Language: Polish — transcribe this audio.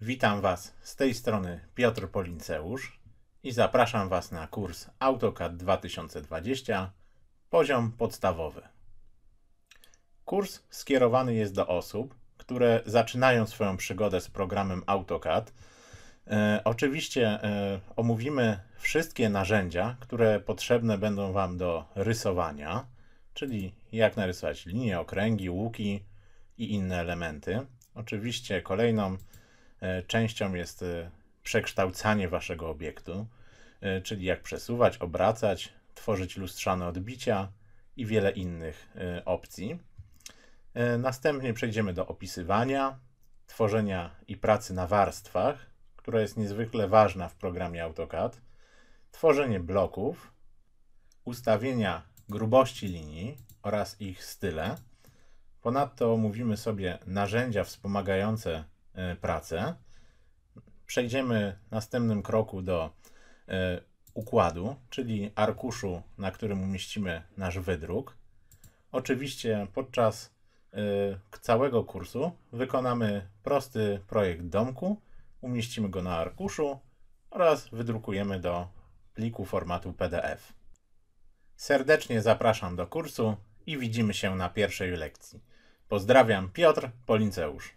Witam Was z tej strony Piotr Polinceusz i zapraszam Was na kurs AutoCAD 2020 poziom podstawowy. Kurs skierowany jest do osób, które zaczynają swoją przygodę z programem AutoCAD. E, oczywiście e, omówimy wszystkie narzędzia, które potrzebne będą Wam do rysowania, czyli jak narysować linie, okręgi, łuki i inne elementy. Oczywiście kolejną E, częścią jest e, przekształcanie waszego obiektu, e, czyli jak przesuwać, obracać, tworzyć lustrzane odbicia i wiele innych opcji. Następnie przejdziemy do opisywania, tworzenia i pracy na warstwach, która jest niezwykle ważna w programie AutoCAD, tworzenie bloków, ustawienia grubości linii oraz ich style. Ponadto omówimy sobie narzędzia wspomagające E, pracę. Przejdziemy w następnym kroku do e, układu, czyli arkuszu, na którym umieścimy nasz wydruk. Oczywiście podczas e, całego kursu wykonamy prosty projekt domku, umieścimy go na arkuszu oraz wydrukujemy do pliku formatu PDF. Serdecznie zapraszam do kursu i widzimy się na pierwszej lekcji. Pozdrawiam Piotr Polinceusz.